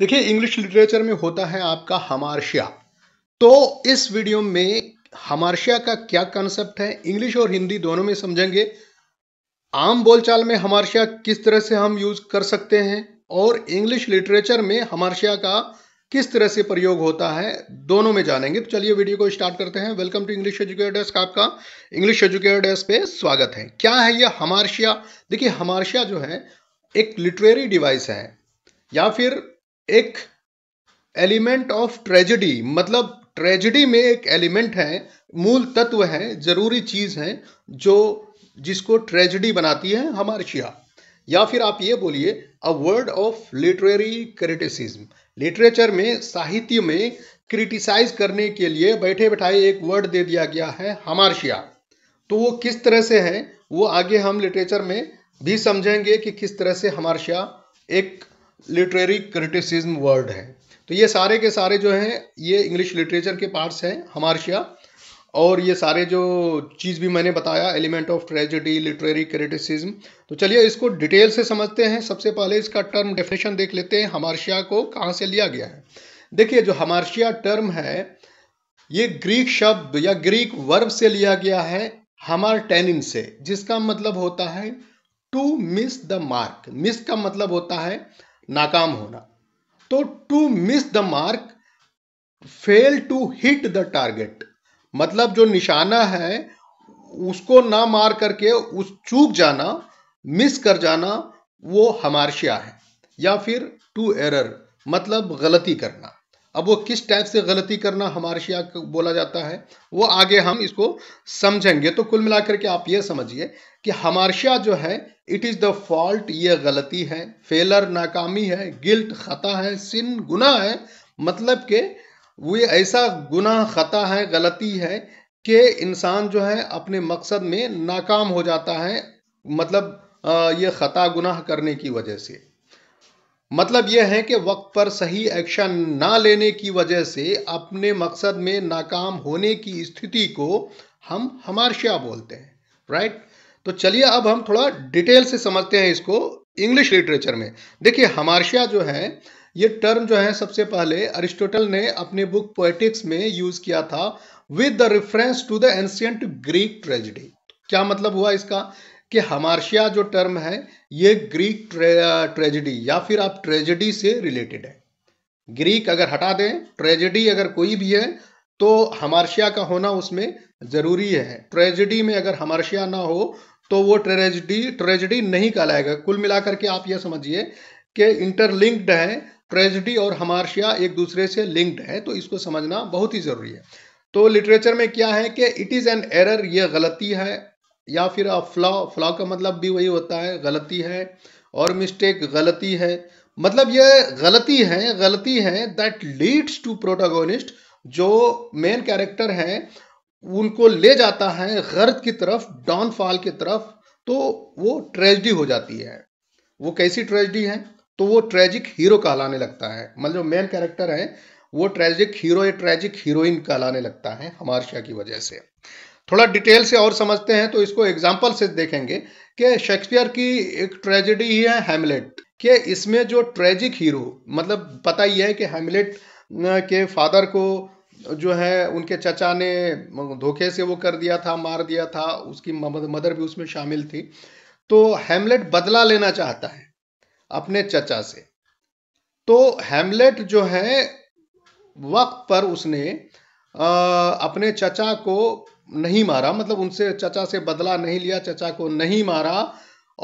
देखिए English literature में होता है आपका हमारशिया तो इस वीडियो में हमारशिया का क्या कॉन्सेप्ट है इंग्लिश और हिंदी दोनों में समझेंगे आम बोलचाल में हमारशिया किस तरह से हम यूज कर सकते हैं और इंग्लिश लिटरेचर में हमारशिया का किस तरह से प्रयोग होता है दोनों में जानेंगे तो चलिए वीडियो को स्टार्ट करते हैं welcome to English educator desk आपका इंग्लिश एजुकेटर डेस्क पे स्वागत है क्या है यह हमारशिया देखिए हमारशिया जो है एक लिटरेरी डिवाइस है या फिर एक एलिमेंट ऑफ ट्रेजेडी मतलब ट्रेजेडी में एक एलिमेंट है मूल तत्व है ज़रूरी चीज़ है जो जिसको ट्रेजेडी बनाती है हमारशिया या फिर आप ये बोलिए a word of literary criticism literature में साहित्य में क्रिटिसाइज करने के लिए बैठे बैठाए एक वर्ड दे दिया गया है हमारशिया तो वो किस तरह से है वो आगे हम लिटरेचर में भी समझेंगे कि किस तरह से हमारशिया एक लिटरेरी क्रिटिसिज्म वर्ड है तो ये सारे के सारे जो हैं ये इंग्लिश लिटरेचर के पार्ट्स हैं हमारशिया और ये सारे जो चीज़ भी मैंने बताया element of tragedy literary criticism तो चलिए इसको डिटेल से समझते हैं सबसे पहले इसका टर्म डेफिनेशन देख लेते हैं हमारशिया को कहाँ से लिया गया है देखिए जो हमारशिया टर्म है ये ग्रीक शब्द या ग्रीक वर्ब से लिया गया है हमार टेनिन से जिसका मतलब होता है to miss the mark miss का मतलब होता है नाकाम होना तो to miss the mark fail to hit the target मतलब जो निशाना है उसको ना मार करके उस चूक जाना मिस कर जाना वो हमारशिया है या फिर टू एरर मतलब गलती करना अब वो किस टाइप से गलती करना हमारे को बोला जाता है वो आगे हम इसको समझेंगे तो कुल मिलाकर के आप ये समझिए कि हमारशिया जो है इट इज़ द फॉल्ट ये गलती है फेलर नाकामी है गिल्ट खता है सिन गुना है मतलब के वो ऐसा गुना खता है गलती है कि इंसान जो है अपने मकसद में नाकाम हो जाता है मतलब ये खता गुनाह करने की वजह से मतलब यह है कि वक्त पर सही एक्शन ना लेने की वजह से अपने मकसद में नाकाम होने की स्थिति को हम हमारशिया बोलते हैं राइट तो चलिए अब हम थोड़ा डिटेल से समझते हैं इसको इंग्लिश लिटरेचर में देखिए हमारशिया जो है ये टर्म जो है सबसे पहले अरिस्टोटल ने अपने बुक पोएटिक्स में यूज किया था with the reference to the ancient Greek tragedy क्या मतलब हुआ इसका कि हमारशिया जो टर्म है ये ग्रीक ट्रे, ट्रेजिडी या फिर आप ट्रेजेडी से रिलेटेड है ग्रीक अगर हटा दें ट्रेजेडी अगर कोई भी है तो हमारशिया का होना उसमें ज़रूरी है ट्रेजेडी में अगर हमारशिया ना हो तो वो ट्रेजेडी ट्रेजेडी नहीं कहलाएगा कुल मिलाकर के आप यह समझिए कि इंटरलिंक्ड है ट्रेजेडी और हमारशिया एक दूसरे से लिंक्ड है तो इसको समझना बहुत ही ज़रूरी है तो लिटरेचर में क्या है कि इट इज़ एन एरर ये गलती है या फिर फ्लॉ फ्लॉ का मतलब भी वही होता है गलती है और मिस्टेक गलती है मतलब ये गलती है गलती है दैट लीड्स टू प्रोटागोनिस्ट जो मेन कैरेक्टर है उनको ले जाता है गर्द की तरफ डाउनफॉल की तरफ तो वो ट्रेजडी हो जाती है वो कैसी ट्रेजडी है तो वो ट्रेजिक हीरो कहलाने लगता है मतलब जो मेन कैरेक्टर है वो ट्रेजिक हीरो या ट्रेजिक हीरोइन कहलाने लगता है हमारशाह की वजह से थोड़ा डिटेल से और समझते हैं तो इसको एग्जाम्पल से देखेंगे कि शेक्सपियर की एक ट्रेजिडी ही है हेमलेट कि इसमें जो ट्रेजिक हीरो मतलब पता ही है कि हेमलेट के फादर को जो है उनके चचा ने धोखे से वो कर दिया था मार दिया था उसकी मदर भी उसमें शामिल थी तो हेमलेट बदला लेना चाहता है अपने चचा से तो हेमलेट जो है वक्त पर उसने अपने चचा को नहीं मारा मतलब उनसे चचा से बदला नहीं लिया चचा को नहीं मारा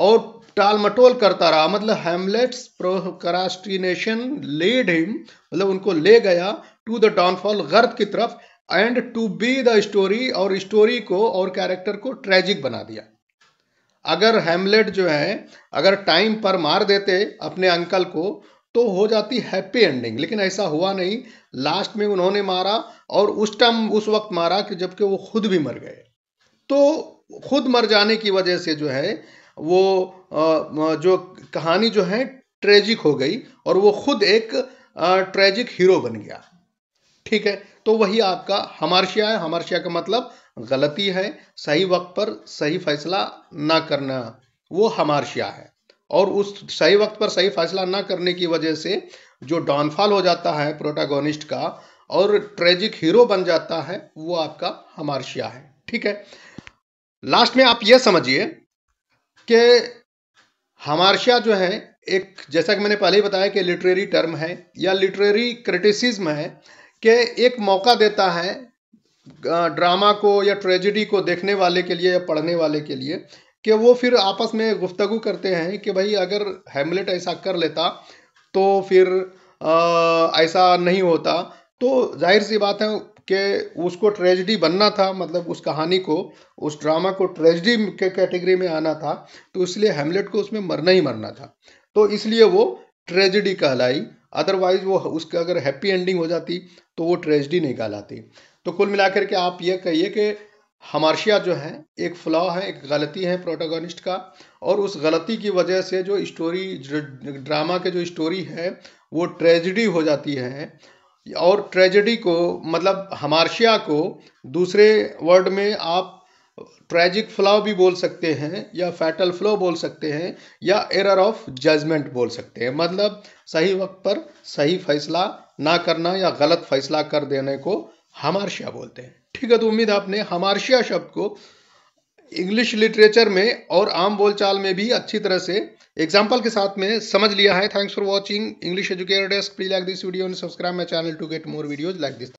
और टाल मटोल करता रहा मतलब हेमलेट्स प्रोक्रास्टिनेशन लेड हिम मतलब उनको ले गया टू द डाउनफॉल गर्द की तरफ end to be the story और स्टोरी को और कैरेक्टर को ट्रेजिक बना दिया अगर हेमलेट जो है अगर टाइम पर मार देते अपने अंकल को तो हो जाती हैप्पी एंडिंग लेकिन ऐसा हुआ नहीं लास्ट में उन्होंने मारा और उस टाइम उस वक्त मारा कि जबकि वो खुद भी मर गए तो खुद मर जाने की वजह से जो है वो जो कहानी जो है ट्रेजिक हो गई और वो खुद एक ट्रेजिक हीरो बन गया ठीक है तो वही आपका हमारशिया है हमारशिया का मतलब गलती है सही वक्त पर सही फैसला ना करना वो हमारशिया है और उस सही वक्त पर सही फैसला ना करने की वजह से जो डाउनफॉल हो जाता है प्रोटागोनिस्ट का और ट्रेजिक हीरो बन जाता है वो आपका हमारशिया है ठीक है लास्ट में आप ये समझिए कि हमारशिया जो है एक जैसा कि मैंने पहले ही बताया कि लिटरेरी टर्म है या लिटरेरी क्रिटिसिज्म है कि एक मौका देता है ड्रामा को या ट्रेजिडी को देखने वाले के लिए या पढ़ने वाले के लिए कि वो फिर आपस में गुफ्तगु करते हैं कि भाई अगर हेमलेट ऐसा कर लेता तो फिर आ, ऐसा नहीं होता तो जाहिर सी बात है कि उसको ट्रेजडी बनना था मतलब उस कहानी को उस ड्रामा को ट्रेजडी के कैटेगरी में आना था तो इसलिए हेमलेट को उसमें मरना ही मरना था तो इसलिए वो ट्रेजडी कहलाई अदरवाइज वो उसका अगर हैप्पी एंडिंग हो जाती तो वो ट्रेजडी नहीं कहलाती तो कुल मिलाकर के आप ये कहिए कि हमारशिया जो है एक फ्लॉ है एक गलती है प्रोटोगनिस्ट का और उस गलती की वजह से जो स्टोरी ड्रामा के जो स्टोरी है वो ट्रेजिडी हो जाती है और ट्रेजिडी को मतलब हमारशिया को दूसरे वर्ड में आप ट्रैजिक फ्लॉ भी बोल सकते हैं या फैटल फ्लो बोल सकते हैं या एरर ऑफ जजमेंट बोल सकते हैं मतलब सही वक्त पर सही फैसला ना करना या गलत फैसला कर देने को हमारशिया बोलते हैं ठीक है तो उम्मीद आपने हमारशिया शब्द को इंग्लिश लिटरेचर में और आम बोलचाल में भी अच्छी तरह से एग्जाम्पल के साथ में समझ लिया है thanks for watching English educator desk please like this video and subscribe my channel to get more videos like this